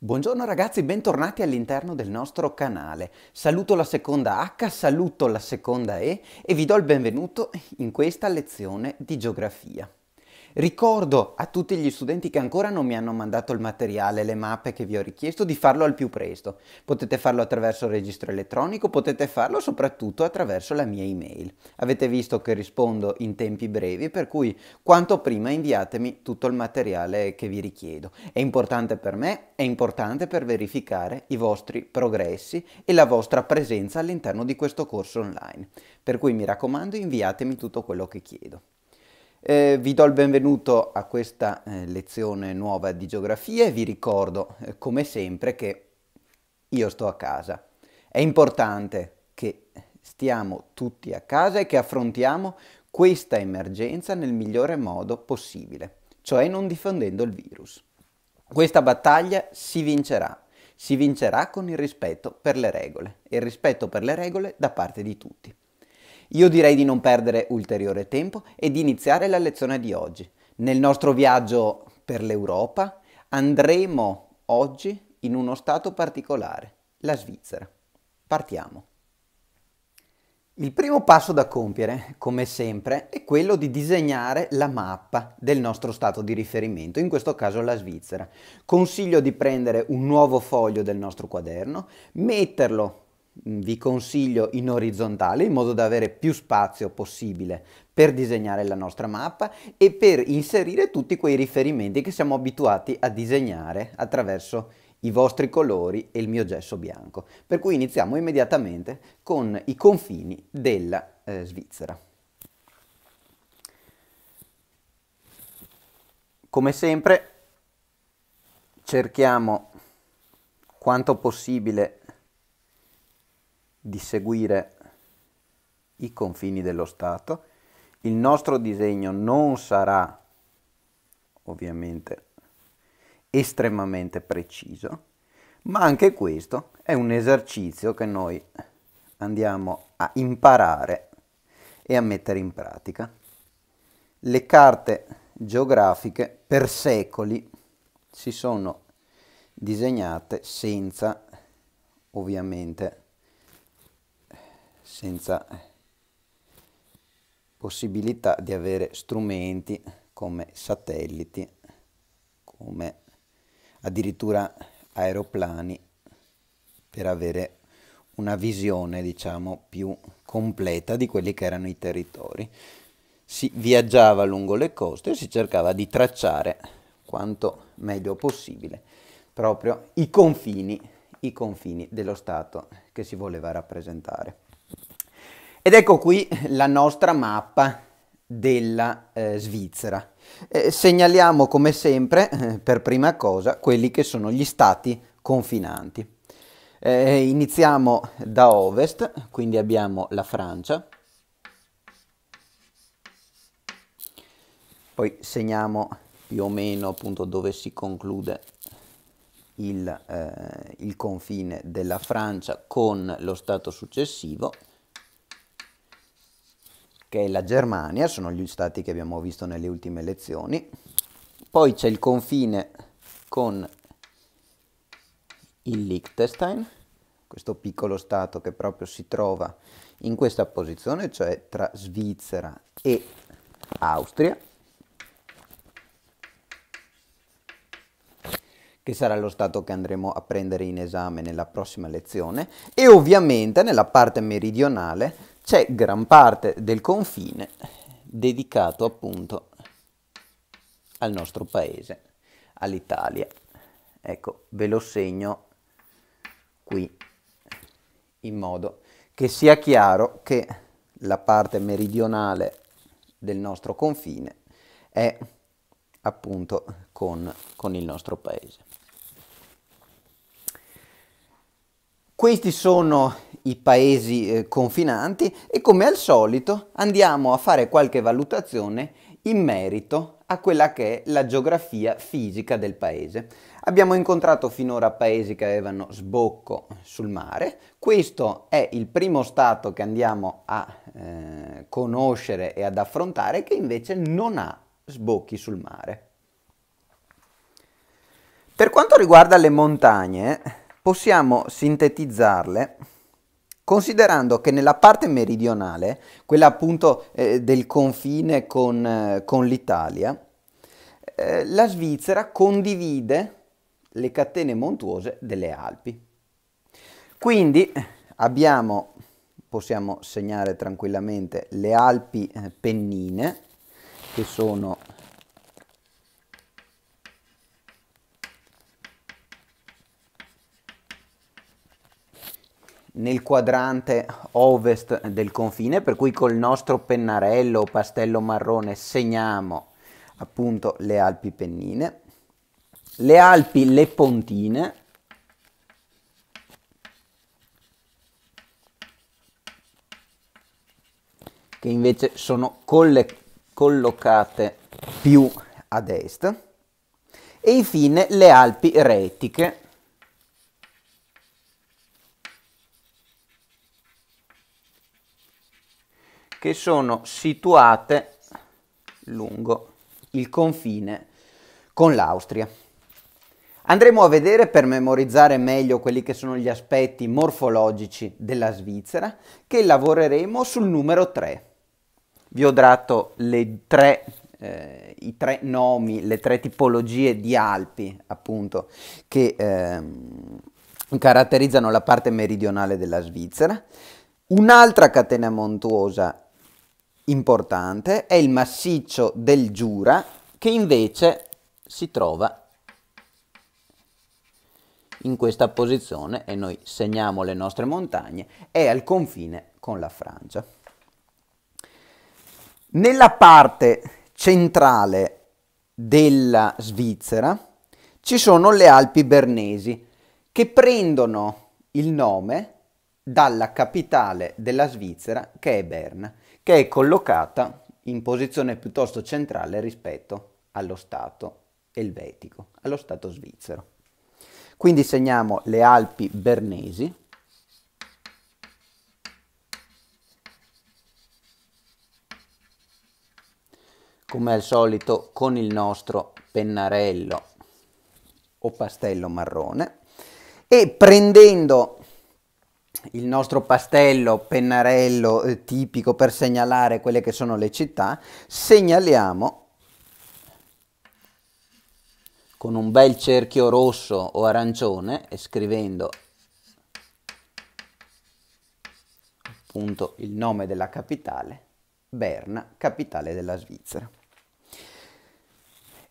Buongiorno ragazzi, bentornati all'interno del nostro canale. Saluto la seconda H, saluto la seconda E e vi do il benvenuto in questa lezione di geografia. Ricordo a tutti gli studenti che ancora non mi hanno mandato il materiale, le mappe che vi ho richiesto, di farlo al più presto. Potete farlo attraverso il registro elettronico, potete farlo soprattutto attraverso la mia email. Avete visto che rispondo in tempi brevi, per cui quanto prima inviatemi tutto il materiale che vi richiedo. È importante per me, è importante per verificare i vostri progressi e la vostra presenza all'interno di questo corso online. Per cui mi raccomando, inviatemi tutto quello che chiedo. Eh, vi do il benvenuto a questa eh, lezione nuova di geografia e vi ricordo, eh, come sempre, che io sto a casa. È importante che stiamo tutti a casa e che affrontiamo questa emergenza nel migliore modo possibile, cioè non diffondendo il virus. Questa battaglia si vincerà, si vincerà con il rispetto per le regole e il rispetto per le regole da parte di tutti. Io direi di non perdere ulteriore tempo e di iniziare la lezione di oggi. Nel nostro viaggio per l'Europa andremo oggi in uno stato particolare, la Svizzera. Partiamo. Il primo passo da compiere, come sempre, è quello di disegnare la mappa del nostro stato di riferimento, in questo caso la Svizzera. Consiglio di prendere un nuovo foglio del nostro quaderno, metterlo Mm, vi consiglio in orizzontale in modo da avere più spazio possibile per disegnare la nostra mappa e per inserire tutti quei riferimenti che siamo abituati a disegnare attraverso i vostri colori e il mio gesso bianco. Per cui iniziamo immediatamente con i confini della eh, Svizzera. Come sempre cerchiamo quanto possibile di seguire i confini dello Stato. Il nostro disegno non sarà ovviamente estremamente preciso, ma anche questo è un esercizio che noi andiamo a imparare e a mettere in pratica. Le carte geografiche per secoli si sono disegnate senza ovviamente senza eh, possibilità di avere strumenti come satelliti, come addirittura aeroplani per avere una visione diciamo più completa di quelli che erano i territori. Si viaggiava lungo le coste e si cercava di tracciare quanto meglio possibile proprio i confini, i confini dello Stato che si voleva rappresentare. Ed ecco qui la nostra mappa della eh, Svizzera. Eh, segnaliamo come sempre eh, per prima cosa quelli che sono gli stati confinanti. Eh, iniziamo da ovest, quindi abbiamo la Francia, poi segniamo più o meno appunto dove si conclude il, eh, il confine della Francia con lo stato successivo, che è la Germania, sono gli stati che abbiamo visto nelle ultime elezioni. Poi c'è il confine con il Liechtenstein, questo piccolo stato che proprio si trova in questa posizione, cioè tra Svizzera e Austria, che sarà lo stato che andremo a prendere in esame nella prossima lezione, e ovviamente nella parte meridionale c'è gran parte del confine dedicato appunto al nostro paese, all'Italia. Ecco, ve lo segno qui in modo che sia chiaro che la parte meridionale del nostro confine è appunto con, con il nostro paese. Questi sono i paesi eh, confinanti e come al solito andiamo a fare qualche valutazione in merito a quella che è la geografia fisica del paese. Abbiamo incontrato finora paesi che avevano sbocco sul mare, questo è il primo stato che andiamo a eh, conoscere e ad affrontare che invece non ha sbocchi sul mare. Per quanto riguarda le montagne, possiamo sintetizzarle considerando che nella parte meridionale, quella appunto eh, del confine con, eh, con l'Italia, eh, la Svizzera condivide le catene montuose delle Alpi. Quindi abbiamo, possiamo segnare tranquillamente le Alpi eh, Pennine, che sono nel quadrante ovest del confine, per cui col nostro pennarello o pastello marrone segniamo appunto le Alpi Pennine, le Alpi Lepontine, che invece sono collocate più ad est, e infine le Alpi Retiche, che sono situate lungo il confine con l'Austria. Andremo a vedere per memorizzare meglio quelli che sono gli aspetti morfologici della Svizzera che lavoreremo sul numero 3. Vi ho dato tre, eh, i tre nomi, le tre tipologie di Alpi appunto che eh, caratterizzano la parte meridionale della Svizzera. Un'altra catena montuosa importante è il massiccio del Giura che invece si trova in questa posizione e noi segniamo le nostre montagne, è al confine con la Francia. Nella parte centrale della Svizzera ci sono le Alpi Bernesi che prendono il nome dalla capitale della Svizzera che è Berna che è collocata in posizione piuttosto centrale rispetto allo Stato elvetico, allo Stato svizzero. Quindi segniamo le Alpi Bernesi, come al solito con il nostro pennarello o pastello marrone e prendendo il nostro pastello, pennarello eh, tipico per segnalare quelle che sono le città, segnaliamo con un bel cerchio rosso o arancione e scrivendo appunto il nome della capitale, Berna, capitale della Svizzera.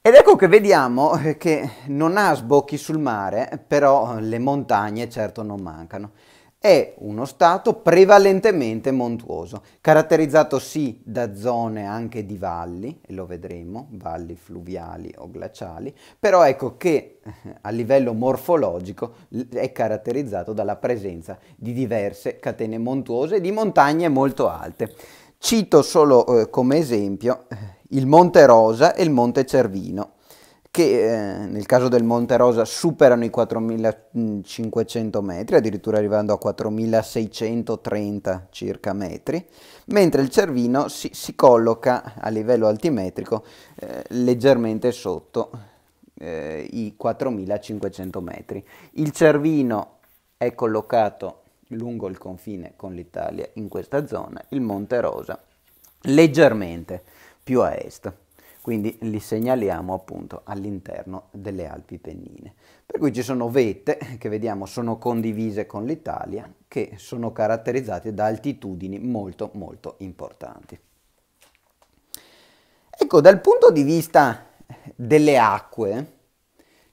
Ed ecco che vediamo eh, che non ha sbocchi sul mare, però le montagne certo non mancano è uno stato prevalentemente montuoso, caratterizzato sì da zone anche di valli, e lo vedremo, valli fluviali o glaciali, però ecco che eh, a livello morfologico è caratterizzato dalla presenza di diverse catene montuose e di montagne molto alte. Cito solo eh, come esempio eh, il Monte Rosa e il Monte Cervino, che eh, nel caso del Monte Rosa superano i 4.500 metri, addirittura arrivando a 4.630 circa metri, mentre il Cervino si, si colloca a livello altimetrico eh, leggermente sotto eh, i 4.500 metri. Il Cervino è collocato lungo il confine con l'Italia in questa zona, il Monte Rosa leggermente più a est quindi li segnaliamo appunto all'interno delle Alpi Pennine. Per cui ci sono vette che vediamo sono condivise con l'Italia che sono caratterizzate da altitudini molto molto importanti. Ecco, dal punto di vista delle acque,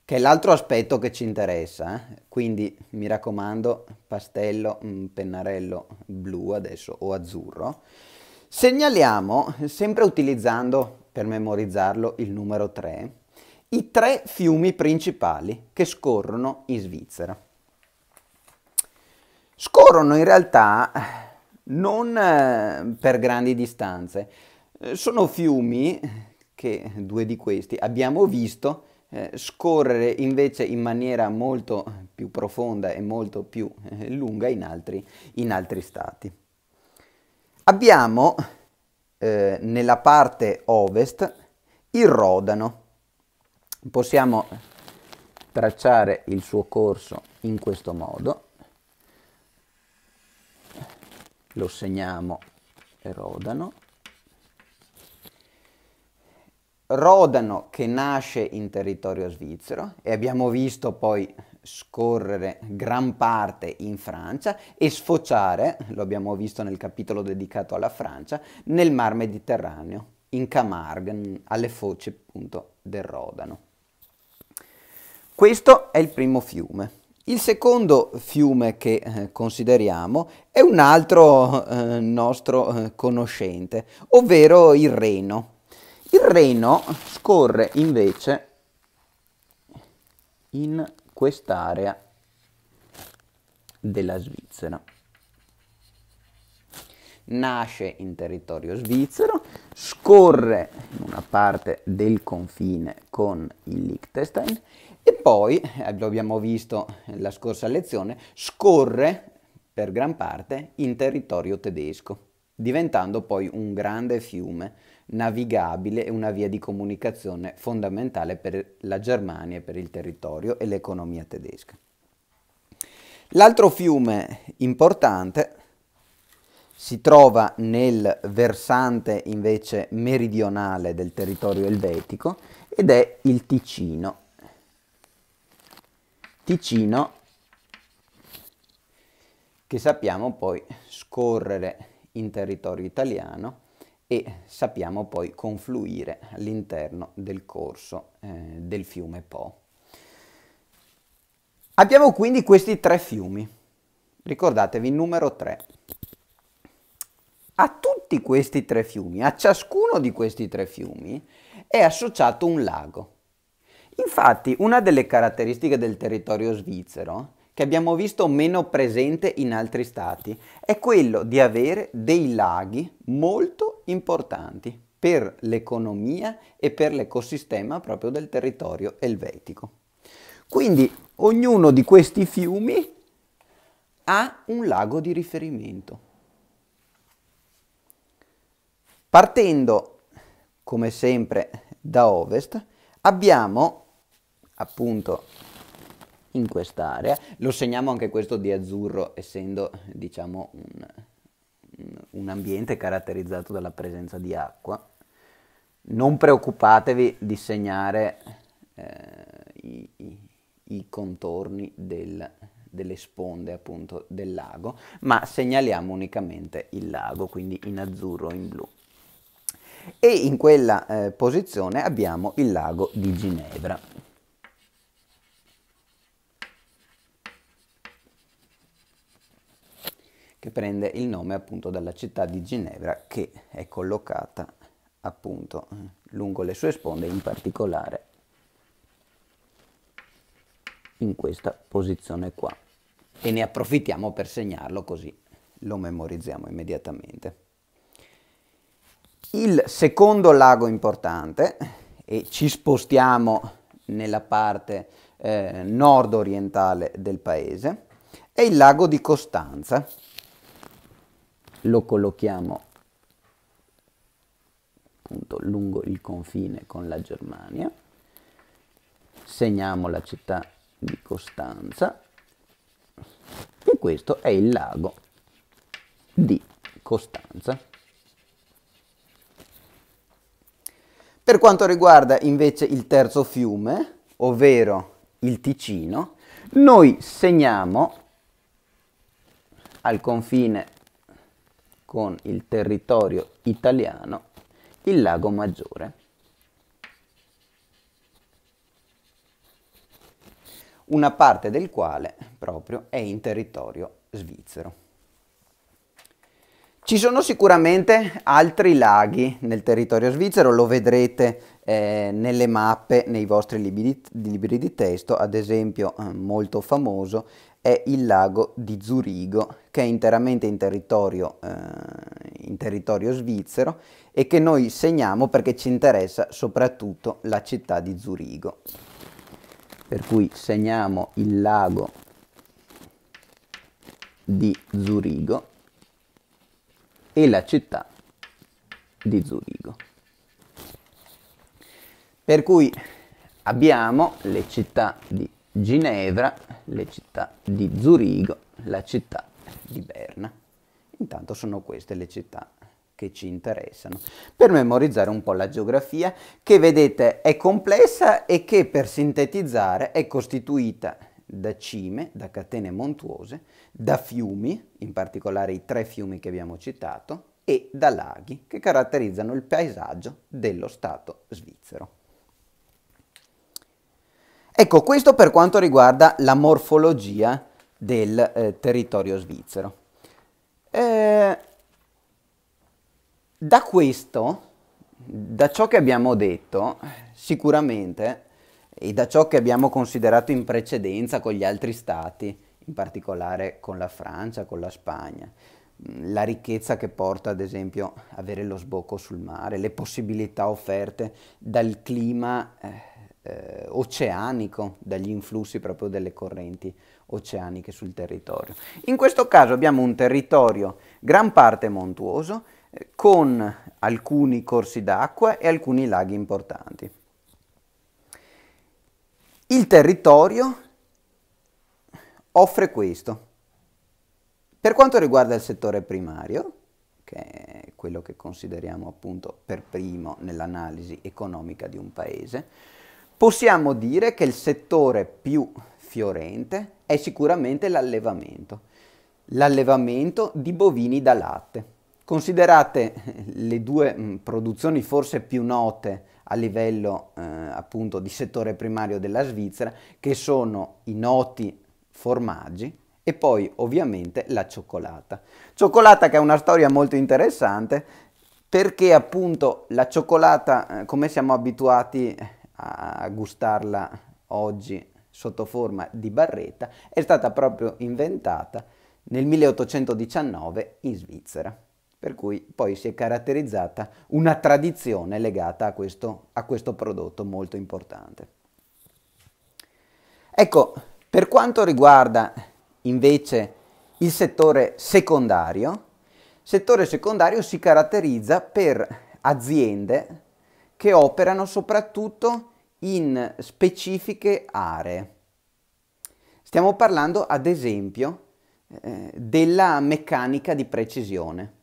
che è l'altro aspetto che ci interessa, eh, quindi mi raccomando pastello, mm, pennarello blu adesso o azzurro, segnaliamo sempre utilizzando per memorizzarlo il numero 3, i tre fiumi principali che scorrono in Svizzera. Scorrono in realtà non eh, per grandi distanze, eh, sono fiumi che due di questi abbiamo visto eh, scorrere invece in maniera molto più profonda e molto più lunga in altri, in altri stati. Abbiamo eh, nella parte ovest il Rodano. Possiamo tracciare il suo corso in questo modo. Lo segniamo Rodano. Rodano che nasce in territorio svizzero e abbiamo visto poi scorrere gran parte in Francia e sfociare, lo abbiamo visto nel capitolo dedicato alla Francia, nel Mar Mediterraneo, in Camargue, alle foci appunto del Rodano. Questo è il primo fiume. Il secondo fiume che eh, consideriamo è un altro eh, nostro eh, conoscente, ovvero il Reno. Il Reno scorre invece in quest'area della Svizzera. Nasce in territorio svizzero, scorre in una parte del confine con il Liechtenstein e poi, eh, lo abbiamo visto la scorsa lezione, scorre per gran parte in territorio tedesco, diventando poi un grande fiume navigabile e una via di comunicazione fondamentale per la Germania, per il territorio e l'economia tedesca. L'altro fiume importante si trova nel versante invece meridionale del territorio elvetico ed è il Ticino. Ticino che sappiamo poi scorrere in territorio italiano e sappiamo poi confluire all'interno del corso eh, del fiume Po. Abbiamo quindi questi tre fiumi. Ricordatevi il numero 3. A tutti questi tre fiumi, a ciascuno di questi tre fiumi, è associato un lago. Infatti, una delle caratteristiche del territorio svizzero che abbiamo visto meno presente in altri stati, è quello di avere dei laghi molto importanti per l'economia e per l'ecosistema proprio del territorio elvetico. Quindi ognuno di questi fiumi ha un lago di riferimento. Partendo, come sempre, da ovest, abbiamo appunto in quest'area. Lo segniamo anche questo di azzurro, essendo diciamo un, un ambiente caratterizzato dalla presenza di acqua. Non preoccupatevi di segnare eh, i, i, contorni del, delle sponde appunto del lago, ma segnaliamo unicamente il lago, quindi in azzurro in blu e in quella eh, posizione abbiamo il lago di Ginevra. che prende il nome appunto dalla città di Ginevra che è collocata appunto lungo le sue sponde, in particolare in questa posizione qua. E ne approfittiamo per segnarlo così lo memorizziamo immediatamente. Il secondo lago importante, e ci spostiamo nella parte eh, nord orientale del paese, è il lago di Costanza, lo collochiamo appunto lungo il confine con la Germania, segniamo la città di Costanza e questo è il lago di Costanza. Per quanto riguarda invece il terzo fiume, ovvero il Ticino, noi segniamo al confine con il territorio italiano il Lago Maggiore. Una parte del quale proprio è in territorio svizzero. Ci sono sicuramente altri laghi nel territorio svizzero, lo vedrete eh, nelle mappe, nei vostri libri di, libri di testo, ad esempio eh, molto famoso è il lago di Zurigo, che è interamente in territorio, eh, in territorio svizzero e che noi segniamo perché ci interessa soprattutto la città di Zurigo. Per cui segniamo il lago di Zurigo e la città di Zurigo. Per cui abbiamo le città di Ginevra, le città di Zurigo, la città di Berna. Intanto sono queste le città che ci interessano per memorizzare un po' la geografia che vedete è complessa e che per sintetizzare è costituita da cime, da catene montuose, da fiumi, in particolare i tre fiumi che abbiamo citato, e da laghi che caratterizzano il paesaggio dello Stato svizzero. Ecco, questo per quanto riguarda la morfologia del eh, territorio svizzero. Eh, da questo, da ciò che abbiamo detto, sicuramente, e da ciò che abbiamo considerato in precedenza con gli altri stati, in particolare con la Francia, con la Spagna, mm, la ricchezza che porta ad esempio avere lo sbocco sul mare, le possibilità offerte dal clima... Eh, eh, oceanico dagli influssi proprio delle correnti oceaniche sul territorio. In questo caso abbiamo un territorio gran parte montuoso eh, con alcuni corsi d'acqua e alcuni laghi importanti. Il territorio offre questo. Per quanto riguarda il settore primario, che è quello che consideriamo appunto per primo nell'analisi economica di un paese, Possiamo dire che il settore più fiorente è sicuramente l'allevamento, l'allevamento di bovini da latte. Considerate eh, le due mm, produzioni forse più note a livello eh, appunto di settore primario della Svizzera, che sono i noti formaggi e poi ovviamente la cioccolata. Cioccolata che è una storia molto interessante perché appunto la cioccolata, eh, come siamo abituati eh, a gustarla oggi sotto forma di barretta, è stata proprio inventata nel 1819 in Svizzera, per cui poi si è caratterizzata una tradizione legata a questo, a questo prodotto molto importante. Ecco, per quanto riguarda invece il settore secondario, settore secondario si caratterizza per aziende che operano soprattutto in specifiche aree. Stiamo parlando ad esempio eh, della meccanica di precisione.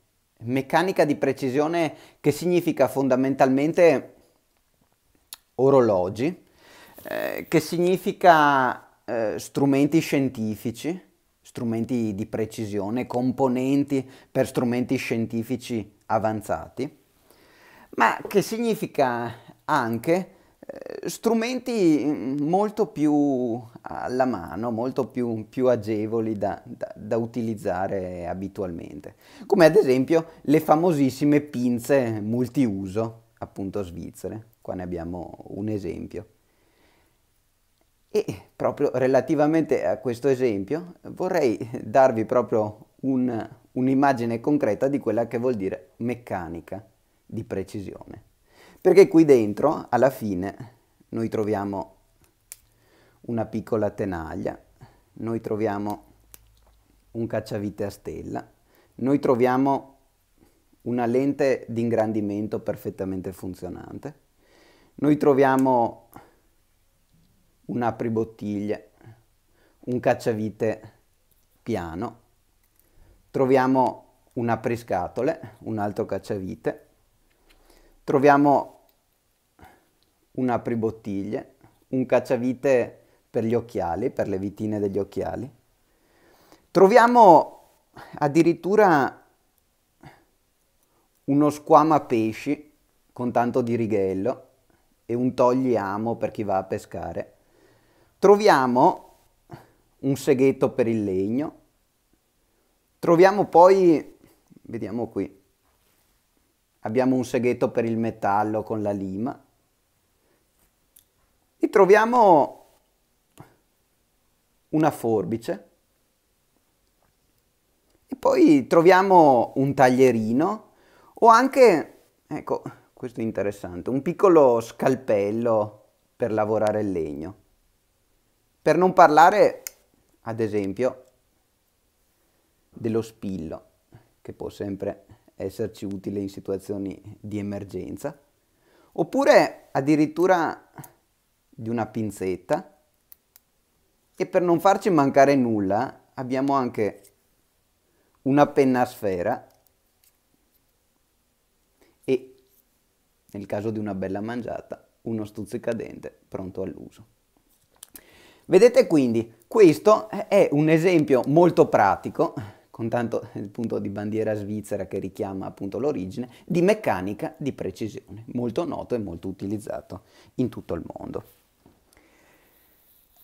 Meccanica di precisione che significa fondamentalmente orologi, eh, che significa eh, strumenti scientifici, strumenti di precisione, componenti per strumenti scientifici avanzati ma che significa anche eh, strumenti mm, molto più alla mano, molto più, più agevoli da, da, da, utilizzare abitualmente, come ad esempio le famosissime pinze multiuso, appunto svizzere, qua ne abbiamo un esempio. E proprio relativamente a questo esempio vorrei darvi proprio un'immagine concreta di quella che vuol dire meccanica di precisione. Perché qui dentro, alla fine, noi troviamo una piccola tenaglia, noi troviamo un cacciavite a stella, noi troviamo una lente di ingrandimento perfettamente funzionante, noi troviamo un apribottiglie, un cacciavite piano, troviamo un apriscatole, un altro cacciavite, Troviamo un apribottiglie, un cacciavite per gli occhiali, per le vitine degli occhiali. Troviamo addirittura uno squama pesci con tanto di righello e un togliamo per chi va a pescare. Troviamo un seghetto per il legno. Troviamo poi, vediamo qui, abbiamo un seghetto per il metallo con la lima e troviamo una forbice e poi troviamo un taglierino o anche, ecco, questo è interessante, un piccolo scalpello per lavorare il legno. Per non parlare, ad esempio, dello spillo, che può sempre esserci utile in situazioni di emergenza, oppure addirittura di una pinzetta e per non farci mancare nulla abbiamo anche una penna a sfera e nel caso di una bella mangiata uno stuzzicadente pronto all'uso. Vedete quindi, questo è un esempio molto pratico con tanto il punto di bandiera svizzera che richiama appunto l'origine, di meccanica di precisione, molto noto e molto utilizzato in tutto il mondo.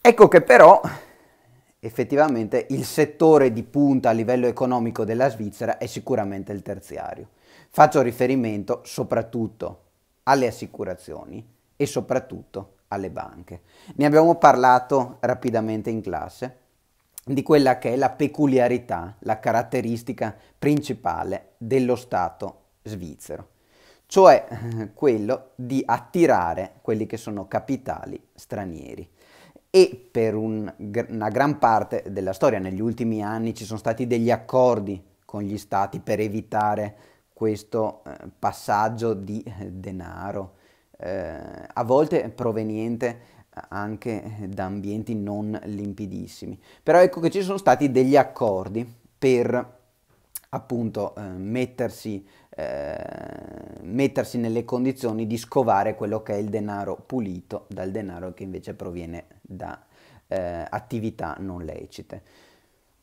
Ecco che però effettivamente il settore di punta a livello economico della Svizzera è sicuramente il terziario. Faccio riferimento soprattutto alle assicurazioni e soprattutto alle banche. Ne abbiamo parlato rapidamente in classe di quella che è la peculiarità, la caratteristica principale dello Stato svizzero, cioè eh, quello di attirare quelli che sono capitali stranieri. E per un, una gran parte della storia, negli ultimi anni, ci sono stati degli accordi con gli Stati per evitare questo eh, passaggio di eh, denaro, eh, a volte proveniente anche eh, da ambienti non limpidissimi. Però ecco che ci sono stati degli accordi per appunto eh, mettersi, eh, mettersi nelle condizioni di scovare quello che è il denaro pulito dal denaro che invece proviene da eh, attività non lecite.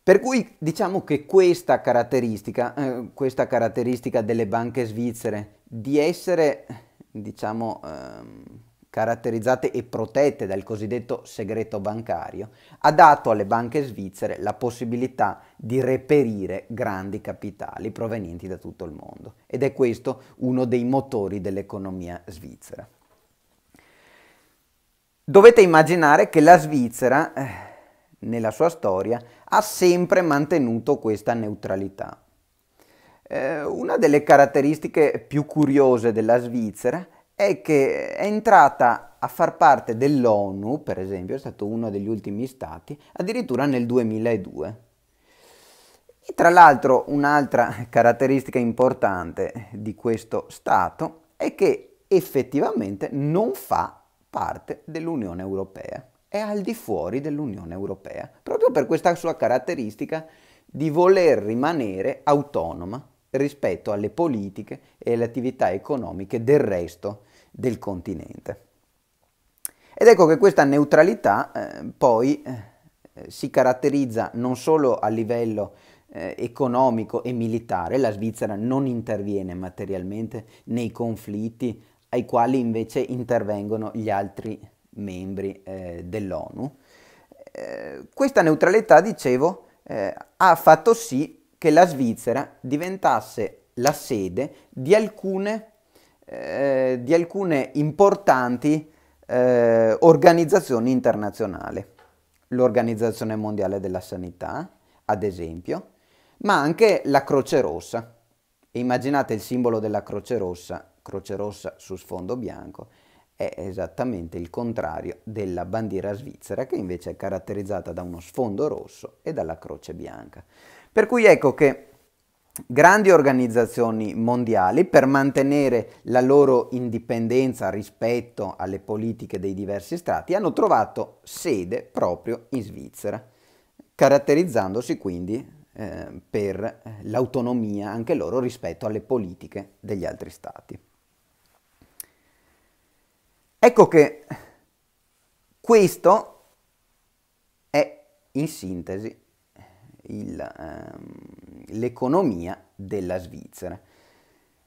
Per cui diciamo che questa caratteristica, eh, questa caratteristica delle banche svizzere di essere, diciamo, ehm, caratterizzate e protette dal cosiddetto segreto bancario, ha dato alle banche svizzere la possibilità di reperire grandi capitali provenienti da tutto il mondo ed è questo uno dei motori dell'economia svizzera. Dovete immaginare che la Svizzera, eh, nella sua storia, ha sempre mantenuto questa neutralità. Eh, una delle caratteristiche più curiose della Svizzera è che è entrata a far parte dell'ONU, per esempio, è stato uno degli ultimi stati, addirittura nel 2002. E tra l'altro un'altra caratteristica importante di questo Stato è che effettivamente non fa parte dell'Unione Europea, è al di fuori dell'Unione Europea, proprio per questa sua caratteristica di voler rimanere autonoma rispetto alle politiche e alle attività economiche del resto del continente. Ed ecco che questa neutralità eh, poi eh, si caratterizza non solo a livello eh, economico e militare, la Svizzera non interviene materialmente nei conflitti ai quali invece intervengono gli altri membri eh, dell'ONU. Eh, questa neutralità, dicevo, ha fatto sì che la Svizzera diventasse la sede di alcune, eh, di alcune importanti eh, organizzazioni internazionali. L'Organizzazione Mondiale della Sanità, ad esempio, ma anche la Croce Rossa. E immaginate il simbolo della Croce Rossa, Croce Rossa su sfondo bianco, è esattamente il contrario della bandiera svizzera che invece è caratterizzata da uno sfondo rosso e dalla croce bianca. Per cui ecco che grandi organizzazioni mondiali per mantenere la loro indipendenza rispetto alle politiche dei diversi stati hanno trovato sede proprio in Svizzera, caratterizzandosi quindi eh, per l'autonomia anche loro rispetto alle politiche degli altri stati. Ecco che questo è in sintesi ehm, l'economia ehm, della Svizzera,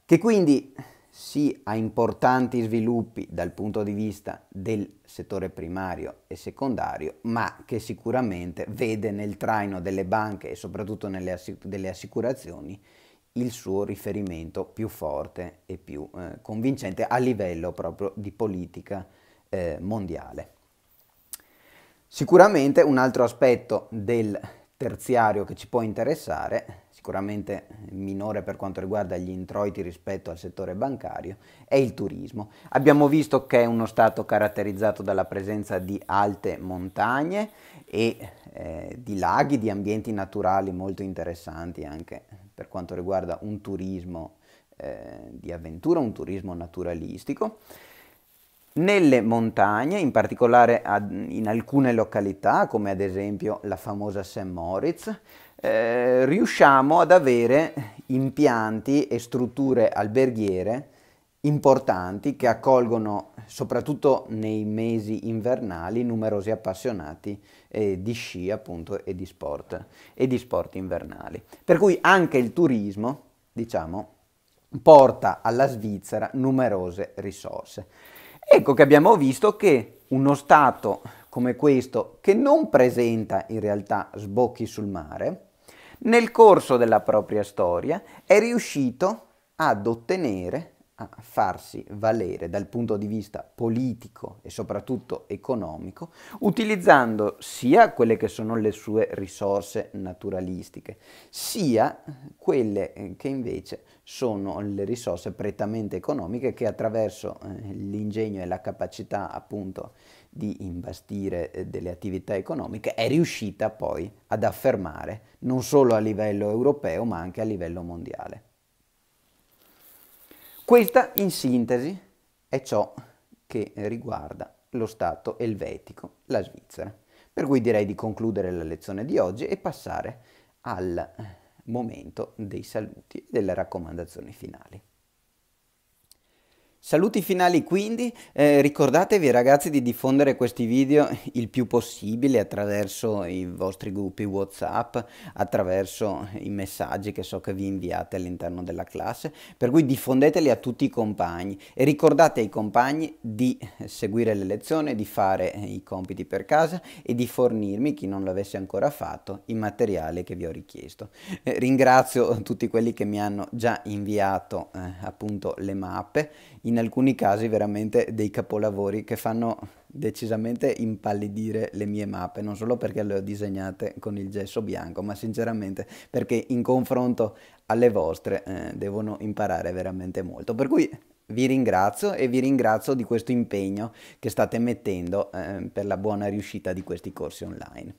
che quindi sì ha importanti sviluppi dal punto di vista del settore primario e secondario, ma che sicuramente vede nel traino delle banche e soprattutto nelle, assic delle assicurazioni il suo riferimento più forte e più eh, convincente a livello proprio di politica eh, mondiale. Sicuramente un altro aspetto del terziario che ci può interessare, sicuramente minore per quanto riguarda gli introiti rispetto al settore bancario, è il turismo. Abbiamo visto che è uno stato caratterizzato dalla presenza di alte montagne e eh, di laghi, di ambienti naturali molto interessanti anche per quanto riguarda un turismo eh, di avventura, un turismo naturalistico. Nelle montagne, in particolare ad, in alcune località, come ad esempio la famosa St. Moritz, eh, riusciamo ad avere impianti e strutture alberghiere importanti che accolgono soprattutto nei mesi invernali numerosi appassionati eh, di sci appunto e di sport, e di sport invernali. Per cui anche il turismo, diciamo, porta alla Svizzera numerose risorse. Ecco che abbiamo visto che uno Stato come questo, che non presenta in realtà sbocchi sul mare, nel corso della propria storia è riuscito ad ottenere a farsi valere dal punto di vista politico e soprattutto economico, utilizzando sia quelle che sono le sue risorse naturalistiche, sia quelle eh, che invece sono le risorse prettamente economiche che attraverso eh, l'ingegno e la capacità appunto di imbastire eh, delle attività economiche è riuscita poi ad affermare non solo a livello europeo ma anche a livello mondiale. Questa in sintesi è ciò che riguarda lo Stato elvetico, la Svizzera. Per cui direi di concludere la lezione di oggi e passare al momento dei saluti e delle raccomandazioni finali. Saluti finali quindi, eh, ricordatevi ragazzi di diffondere questi video il più possibile attraverso i vostri gruppi Whatsapp, attraverso i messaggi che so che vi inviate all'interno della classe, per cui diffondeteli a tutti i compagni e ricordate ai compagni di seguire le lezioni, di fare i compiti per casa e di fornirmi, chi non l'avesse ancora fatto, i materiali che vi ho richiesto. Eh, ringrazio tutti quelli che mi hanno già inviato eh, appunto le mappe in alcuni casi veramente dei capolavori che fanno decisamente impallidire le mie mappe, non solo perché le ho disegnate con il gesso bianco, ma sinceramente perché in confronto alle vostre eh, devono imparare veramente molto. Per cui vi ringrazio e vi ringrazio di questo impegno che state mettendo eh, per la buona riuscita di questi corsi online.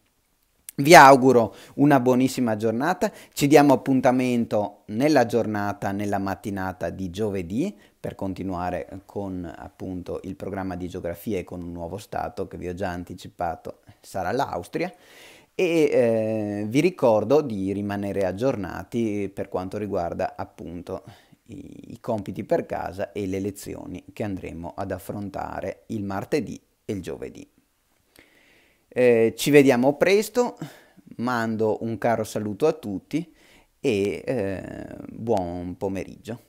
Vi auguro una buonissima giornata, ci diamo appuntamento nella giornata, nella mattinata di giovedì per continuare con appunto il programma di geografia e con un nuovo stato che vi ho già anticipato sarà l'Austria e eh, vi ricordo di rimanere aggiornati per quanto riguarda appunto i, i compiti per casa e le lezioni che andremo ad affrontare il martedì e il giovedì. Eh, ci vediamo presto, mando un caro saluto a tutti e eh, buon pomeriggio.